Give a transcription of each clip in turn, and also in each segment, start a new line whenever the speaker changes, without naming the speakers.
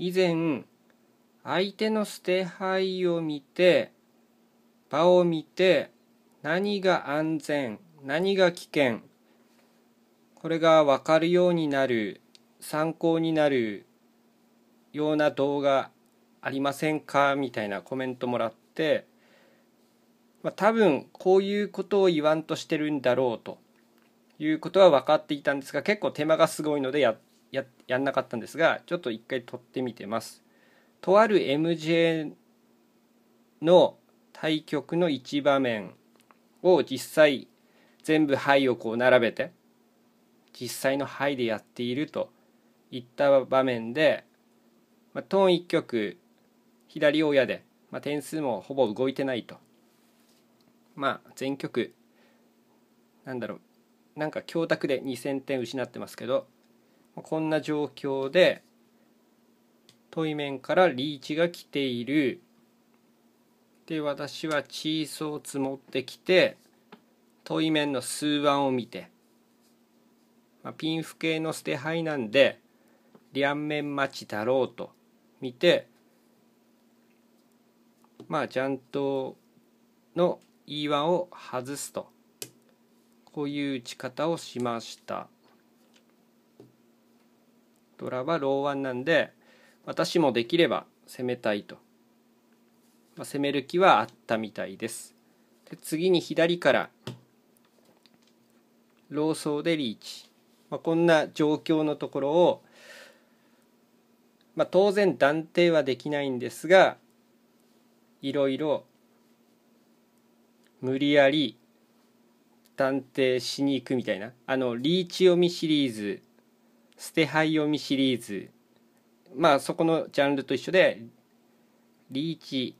以前相手の捨て牌を見て場を見て何が安全何が危険これが分かるようになる参考になるような動画ありませんかみたいなコメントもらって、まあ、多分こういうことを言わんとしてるんだろうということは分かっていたんですが結構手間がすごいのでやっややんなかったんですがちょっと一回撮ってみてますとある MJ の対局の一場面を実際全部牌をこう並べて実際の牌でやっているといった場面で、まあ、トーン1局左親で、まあ、点数もほぼ動いてないとまあ全局なんだろうなんか強択で2,000点失ってますけどこんな状況で対面からリーチが来ているで私はチーソー積もってきて対面の数番を見て、まあ、ピンフ系の捨て牌なんで両面待ちだろうと見てまあちゃんとの E1 を外すとこういう打ち方をしました。ドラはローワンなんで私もできれば攻めたいと、まあ、攻める気はあったみたいですで次に左からローソーでリーチ、まあ、こんな状況のところを、まあ、当然断定はできないんですがいろいろ無理やり断定しに行くみたいなあのリーチ読みシリーズ捨て牌読みシリーズまあそこのジャンルと一緒でリーチ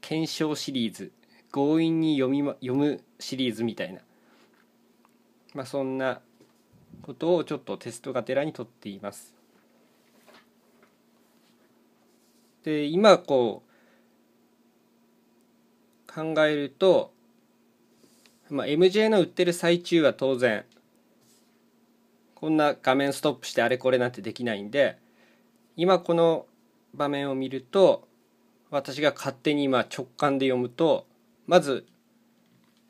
検証シリーズ強引に読み、ま、読むシリーズみたいな、まあ、そんなことをちょっとテストがてらにとっています。で今こう考えると、まあ、MJ の売ってる最中は当然こんな画面ストップしてあれこれなんてできないんで今この場面を見ると私が勝手に今直感で読むとまず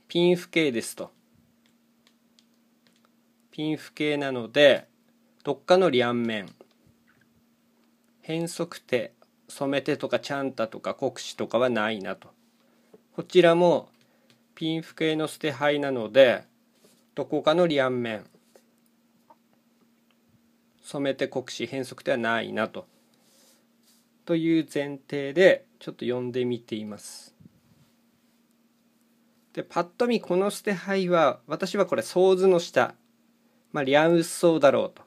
ピンフ形ですとピンフ形なのでどっかの両面変則手染め手とかちゃんたとか国士とかはないなとこちらもピンフ形の捨て牌なのでどこかの両面染めて国史変則ではないなと。という前提でちょっと読んでみています。でパッと見この捨て牌は私はこれ想図の下、まあ、リアンウッソウだろうと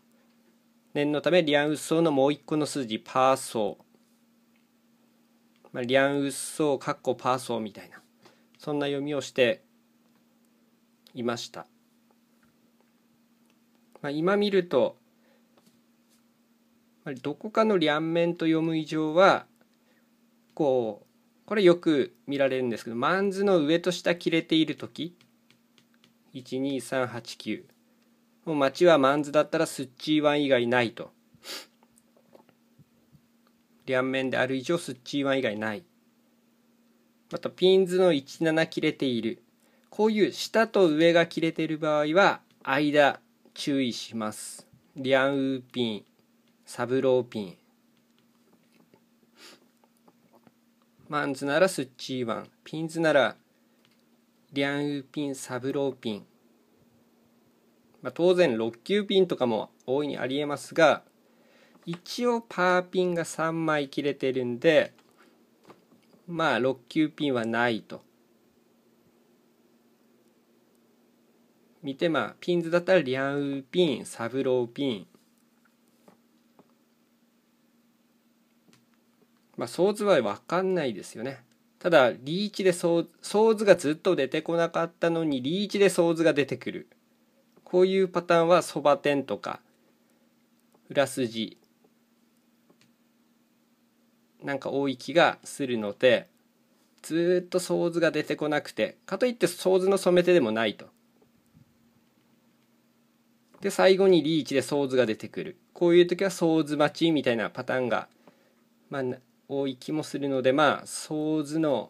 念のためリアンウッソウのもう一個の数字パーソー、まあ、リアンウッソウかっこパーソーみたいなそんな読みをしていました、まあ、今見るとどこかの両面と読む以上はこうこれよく見られるんですけどマンズの上と下切れている時12389もう町はマンズだったらスッチーワン以外ないと両面である以上スッチーワン以外ないまたピンズの17切れているこういう下と上が切れている場合は間注意しますリャンウーピンサブローピンマンズならスッチーワンピンズならリャンウーピンサブローピン、まあ、当然6級ピンとかも大いにありえますが一応パーピンが3枚切れてるんでまあ6級ピンはないと見てまあピンズだったらリャンウーピンサブローピンまあ、想図は分かんないですよね。ただ、リーチで想図がずっと出てこなかったのに、リーチで想図が出てくる。こういうパターンは、そば点とか、裏筋、なんか多い気がするので、ずっと想図が出てこなくて、かといって想図の染め手でもないと。で、最後にリーチで想図が出てくる。こういう時は想図待ちみたいなパターンが、まあ、多い気もするのでまあソ図の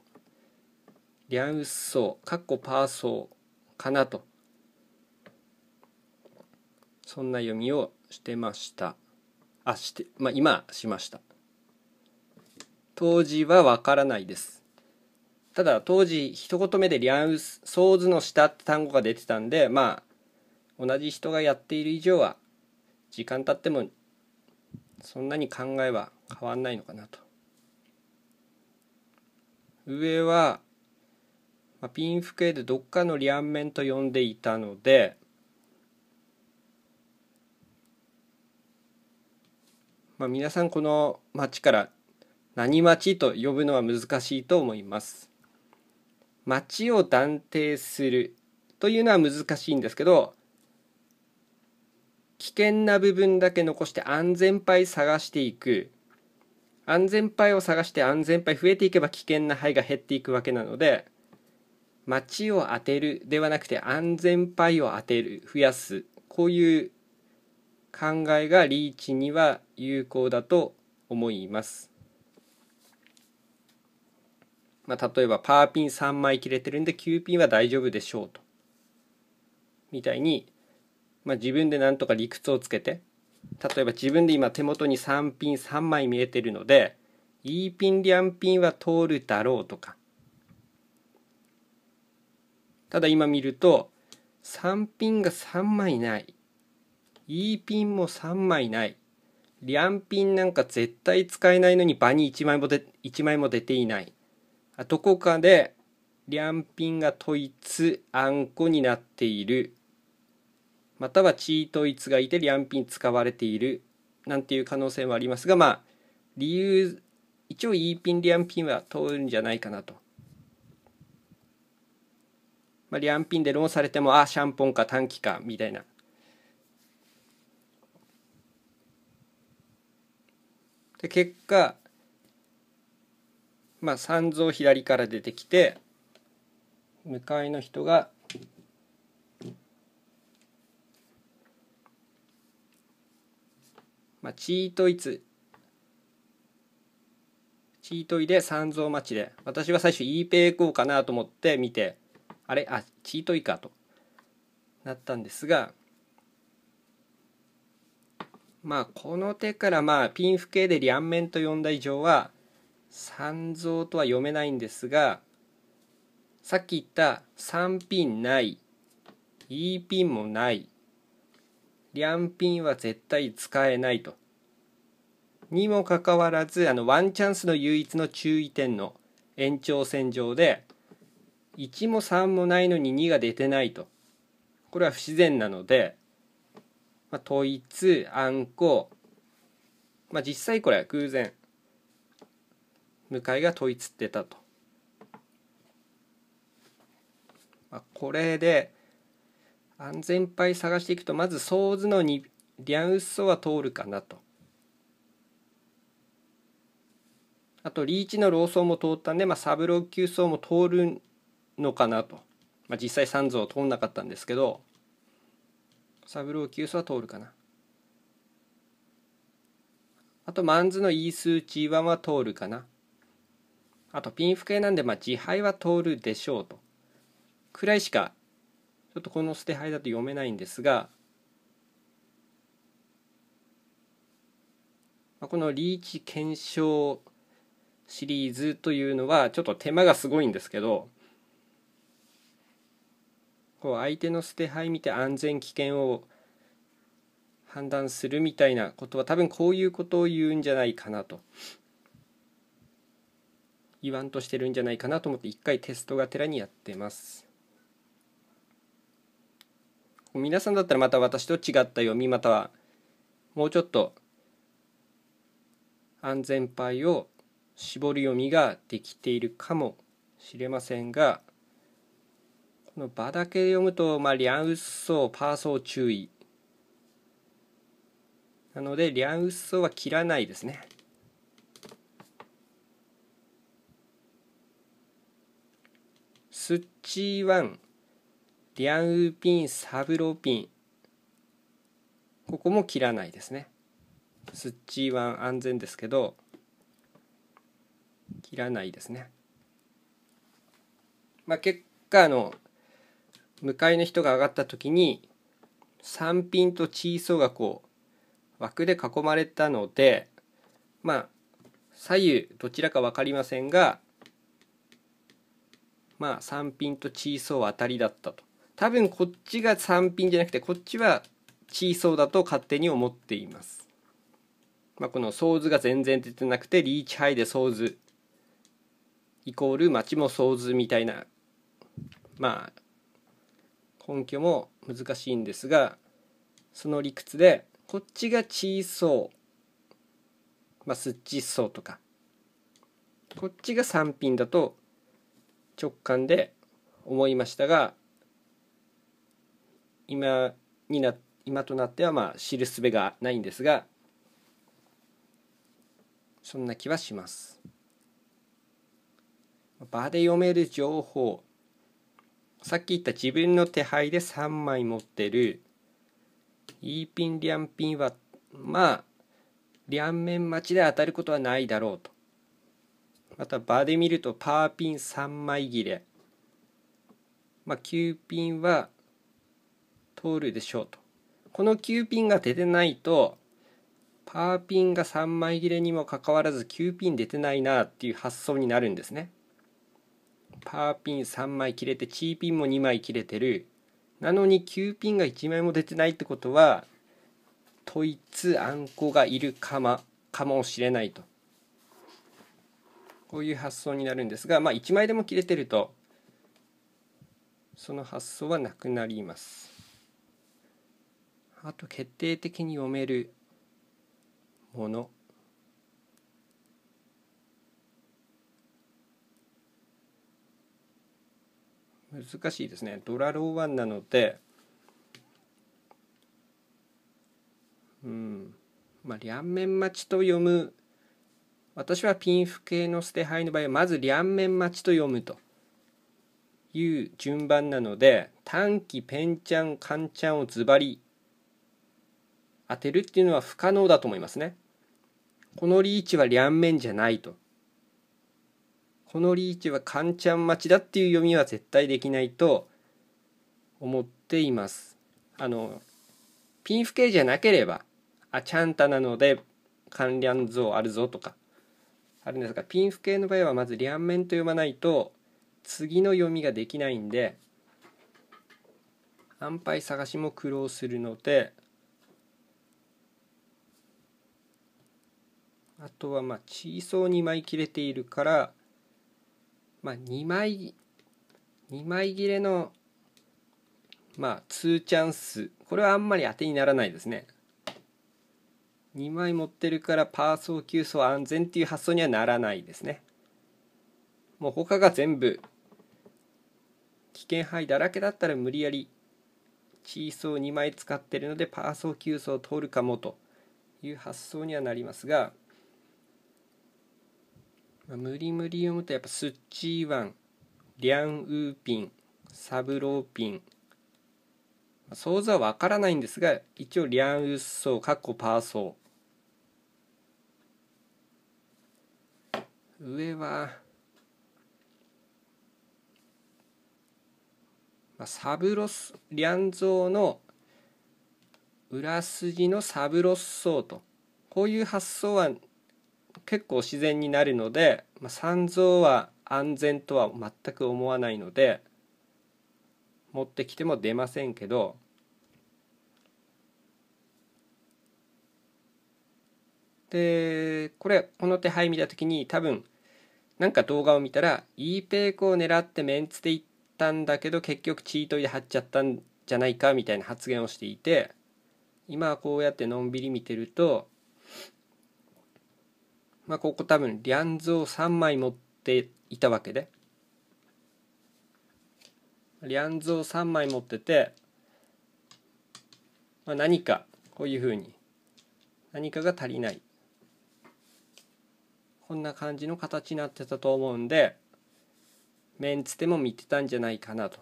リャンウッソかっこパーソーかなとそんな読みをしてましたあしてまあ今しました当時はわからないですただ当時一言目でリャンウッソーズの下って単語が出てたんでまあ同じ人がやっている以上は時間経ってもそんなに考えは変わんないのかなと上は、まあ、ピンフ系でどっかの両面と呼んでいたので、まあ、皆さんこの町から何町と呼ぶのは難しいと思います。町を断定するというのは難しいんですけど危険な部分だけ残して安全牌探していく安全牌を探して安全牌増えていけば危険な牌が減っていくわけなので街を当てるではなくて安全牌を当てる増やすこういう考えがリーチには有効だと思います。まあ、例えばパーピン3枚切れてるんで9ピンは大丈夫でしょうとみたいに、まあ、自分でなんとか理屈をつけて例えば自分で今手元に3ピン3枚見えてるので E ピンリャンピンは通るだろうとかただ今見ると3ピンが3枚ない E ピンも3枚ないリャンピンなんか絶対使えないのに場に1枚もで1枚も出ていないどこかでリャンピンが問いつあんこになっているまたはチートイツがいてリャンピン使われているなんていう可能性もありますがまあ理由一応 E ピンリャンピンは通るんじゃないかなと。まあ、リャンピンでローンされてもあシャンポンか短期かみたいな。で結果まあ三蔵左から出てきて向かいの人がまあ、チートイツチートイで三蔵待ちで私は最初イーペー行こうかなと思って見てあれあチートイかとなったんですがまあこの手からまあピンフ系で両面と読んだ以上は三蔵とは読めないんですがさっき言った3ピンない E ピンもないリャンピンは絶対使えないと。にもかかわらずあのワンチャンスの唯一の注意点の延長線上で1も3もないのに2が出てないとこれは不自然なので、まあ、統一、暗あまあ、実際これは偶然向井が統一ってたと、まあ、これで安全牌探していくとまずソーズのにリアンウッソは通るかなとあとリーチの老僧も通ったんで、まあ、サブロー級層も通るのかなと、まあ、実際三蔵通んなかったんですけどサブロー級層は通るかなあとマンズのイースー G1 は通るかなあとピンフ系なんで、まあ、自敗は通るでしょうとくらいしかっとこの捨て牌だと読めないんですが、このリーチ検証シリーズというのはちょっと手間がすごいんですけどこう相手の捨て牌見て安全危険を判断するみたいなことは多分こういうことを言うんじゃないかなと言わんとしてるんじゃないかなと思って一回テストがてらにやってます。皆さんだったらまた私と違った読みまたはもうちょっと安全牌を絞る読みができているかもしれませんがこの場だけで読むと、まあ、リャンウッソーパーソー注意なのでリャンウッソーは切らないですねスッチーワンリアンウーピンサブローピンここも切らないですねスッチーワン安全ですけど切らないですねまあ結果あの向かいの人が上がった時に3ピンとチーソーがこう枠で囲まれたのでまあ左右どちらか分かりませんがまあ3ピンとチーソーは当たりだったと多分こっちが3品じゃなくてこっちは小そうだと勝手に思っています、まあ、このソーズが全然出てなくてリーチハイでソーズイコール町もソーズみたいなまあ根拠も難しいんですがその理屈でこっちが小そうまあ、スッチソとかこっちが3品だと直感で思いましたが今にな今となってはまあ知るすべがないんですがそんな気はします場で読める情報さっき言った自分の手配で3枚持ってるイーピンリャンピンはまあ両面待ちで当たることはないだろうとまた場で見るとパーピン3枚切れまあ9ピンは通るでしょうと。この9ピンが出てないと、パーピンが3枚切れにもかかわらず9ピン出てないなっていう発想になるんですね。パーピン3枚切れて、チーピンも2枚切れてる。なのに9ピンが1枚も出てないってことは、トイツあんこがいるかまかもしれないと。こういう発想になるんですが、まあ1枚でも切れてると、その発想はなくなります。あと決定的に読めるもの難しいですねドラローワンなのでうんまあ両面待ちと読む私はピンフ系の捨て牌の場合はまず両面待ちと読むという順番なので短期ペンちゃんカンちゃんをズバリ当てるっていうのは不可能だと思いますね。このリーチは両面じゃないと。このリーチはカンちゃん待ちだっていう読みは絶対できないと思っています。あの、ピンフ系じゃなければ、あ、ちゃんたなので、関連像あるぞとか、あるんですが、ピンフ系の場合はまず両面と読まないと、次の読みができないんで、安牌探しも苦労するので、あとはまあ小層2枚切れているから、まあ、2枚2枚切れのまあ2チャンスこれはあんまり当てにならないですね2枚持ってるからパーソー9層安全っていう発想にはならないですねもう他が全部危険範囲だらけだったら無理やり小層2枚使ってるのでパーソー9層通るかもという発想にはなりますが無理無理読むとやっぱスッチーワンリャンウーピンサブローピン想像はわからないんですが一応リャンウッソーカッコパーソー上は、まあ、サブロスリャンゾーの裏筋のサブロッソーとこういう発想は結構自然になるので、まあ、三蔵は安全とは全く思わないので持ってきても出ませんけどでこれこの手配見た時に多分なんか動画を見たらいいペークを狙ってメンツでいったんだけど結局チートで張っちゃったんじゃないかみたいな発言をしていて今はこうやってのんびり見てるとまあ、ここ多分リャンズを3枚持っていたわけでリャンズを3枚持ってて、まあ、何かこういうふうに何かが足りないこんな感じの形になってたと思うんでメンツでも見てたんじゃないかなと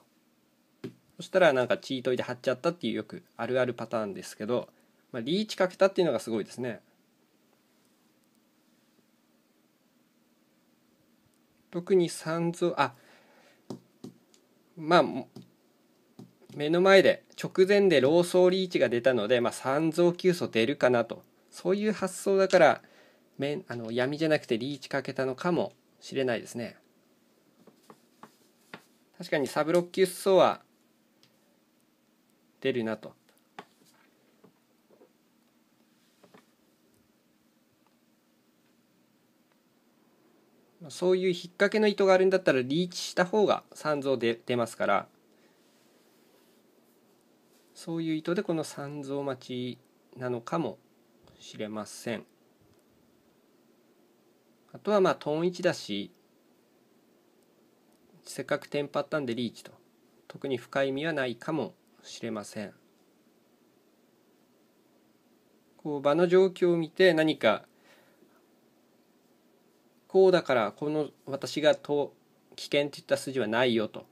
そしたらなんかチートイで貼っちゃったっていうよくあるあるパターンですけど、まあ、リーチかけたっていうのがすごいですね特に三蔵あまあ目の前で直前でローソーリーチが出たので、まあ、三蔵急走出るかなとそういう発想だからめあの闇じゃなくてリーチかけたのかもしれないですね。確かにサブロッキュッソは出るなと。そういう引っ掛けの糸があるんだったらリーチした方が三蔵で出ますからそういう意図でこの三蔵待ちなのかもしれませんあとはまあトーン1だしせっかくテンパったんでリーチと特に深い意味はないかもしれませんこう場の状況を見て何かこうだからこの私がと危険って言った筋はないよと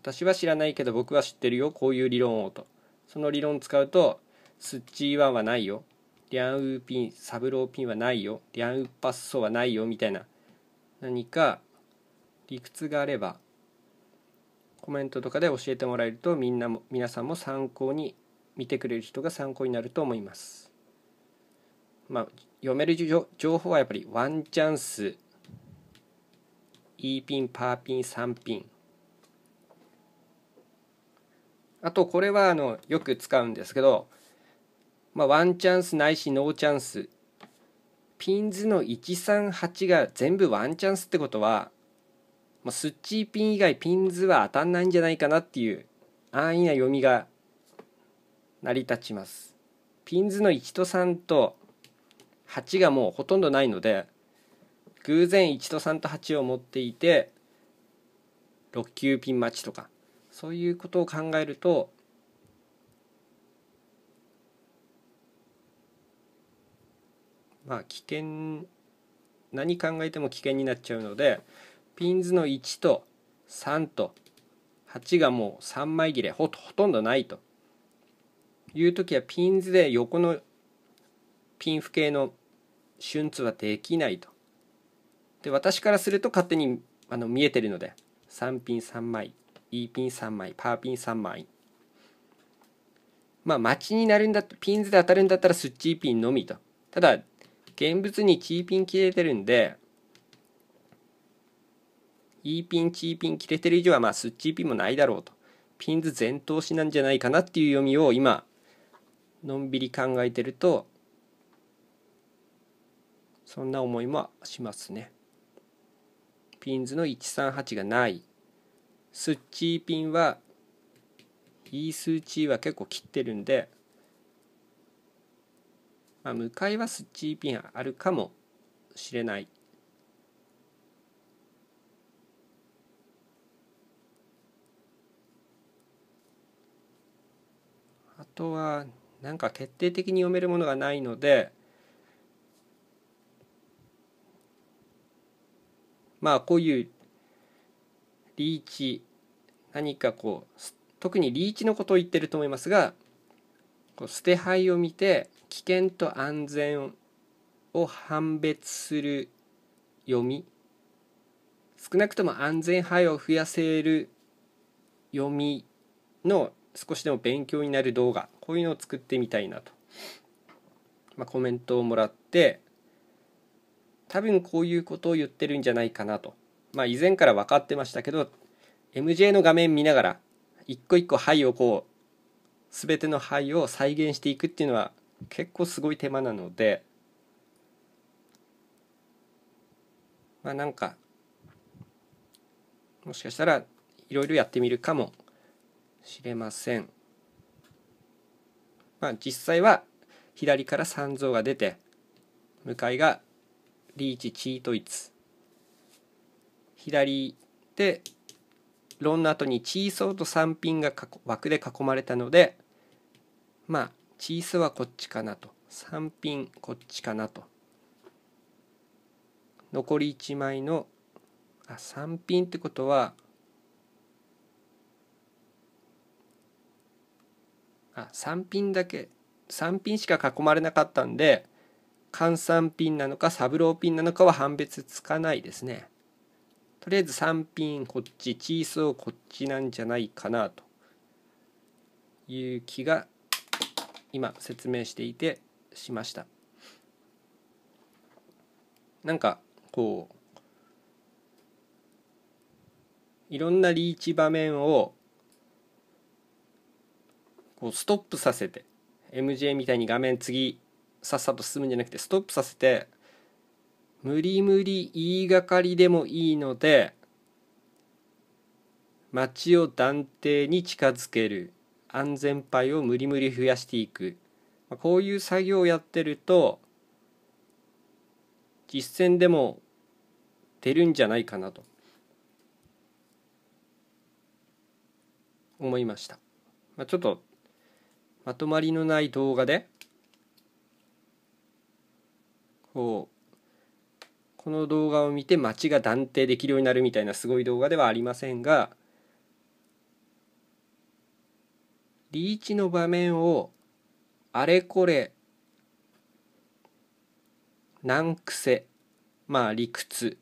私は知らないけど僕は知ってるよこういう理論をとその理論を使うとスッチーワンはないよリャンウーピンサブローピンはないよリャンウーパッソはないよみたいな何か理屈があればコメントとかで教えてもらえるとみんなも皆さんも参考に見てくれる人が参考になると思います。まあ読める情報はやっぱりワンチャンス、E ピン、パーピン、3ピン。あとこれはあのよく使うんですけど、まあ、ワンチャンスないしノーチャンスピンズの138が全部ワンチャンスってことは、まあ、スッチーピン以外ピンズは当たんないんじゃないかなっていう安易な読みが成り立ちます。ピンズの1と3と8がもうほとんどないので偶然1と3と8を持っていて6級ピン待ちとかそういうことを考えるとまあ危険何考えても危険になっちゃうのでピンズの1と3と8がもう3枚切れほとんどないという時はピンズで横のピン付系の瞬通はできないと。で、私からすると勝手にあの見えてるので、3ピン3枚、E ピン3枚、パーピン3枚。まあ、待になるんだピンズで当たるんだったらスッチーピンのみと。ただ、現物にチーピン切れてるんで、E ピン、チーピン切れてる以上は、まあ、スッチーピンもないだろうと。ピンズ全投資なんじゃないかなっていう読みを今、のんびり考えてると、そんな思いもしますねピンズの138がないスッチーピンはスー数値は結構切ってるんで、まあ、向かいはスッチーピンあるかもしれないあとはなんか決定的に読めるものがないのでまあこういうリーチ何かこう特にリーチのことを言ってると思いますがこう捨て牌を見て危険と安全を判別する読み少なくとも安全牌を増やせる読みの少しでも勉強になる動画こういうのを作ってみたいなと、まあ、コメントをもらって多分こういうことを言ってるんじゃないかなと。まあ以前から分かってましたけど、MJ の画面見ながら、一個一個灰をこう、すべての灰を再現していくっていうのは結構すごい手間なので、まあなんか、もしかしたらいろいろやってみるかもしれません。まあ実際は左から三像が出て、向かいがリーチチートイツ左でロンの後にチーソーと3ンが枠で囲まれたのでまあチーソーはこっちかなと3ンこっちかなと残り1枚のあ3ンってことはあ3ンだけ3ンしか囲まれなかったんで換算ンなのかサブローピンなのかは判別つかないですねとりあえず3ンこっちチーソーこっちなんじゃないかなという気が今説明していてしましたなんかこういろんなリーチ場面をこうストップさせて MJ みたいに画面次さっさと進むんじゃなくてストップさせて無理無理言いがかりでもいいので街を断定に近づける安全牌を無理無理増やしていく、まあ、こういう作業をやってると実戦でも出るんじゃないかなと思いました、まあ、ちょっとまとまりのない動画でをこの動画を見て町が断定できるようになるみたいなすごい動画ではありませんがリーチの場面をあれこれ難癖まあ理屈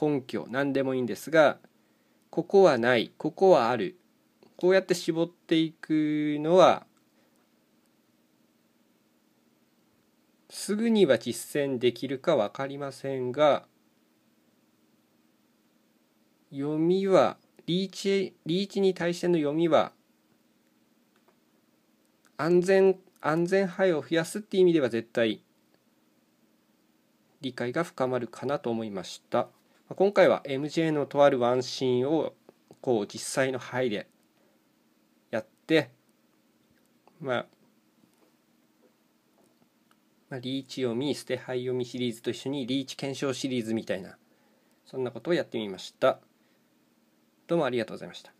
根拠何でもいいんですがここはないここはあるこうやって絞っていくのはすぐには実践できるか分かりませんが読みはリーチリーチに対しての読みは安全安全範囲を増やすっていう意味では絶対理解が深まるかなと思いました今回は MJ のとあるワンシーンをこう実際の範囲でやってまあまあ、リーチ読み捨て牌読みシリーズと一緒にリーチ検証シリーズみたいなそんなことをやってみましたどうもありがとうございました